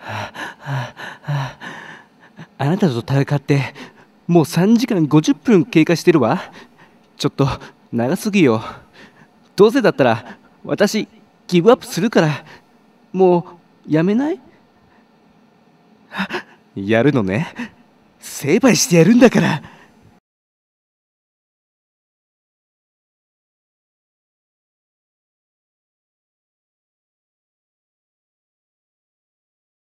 あなたと戦ってもう3時間50分経過してるわちょっと長すぎよどうせだったら私ギブアップするからもうやめないやるのね成敗してやるんだから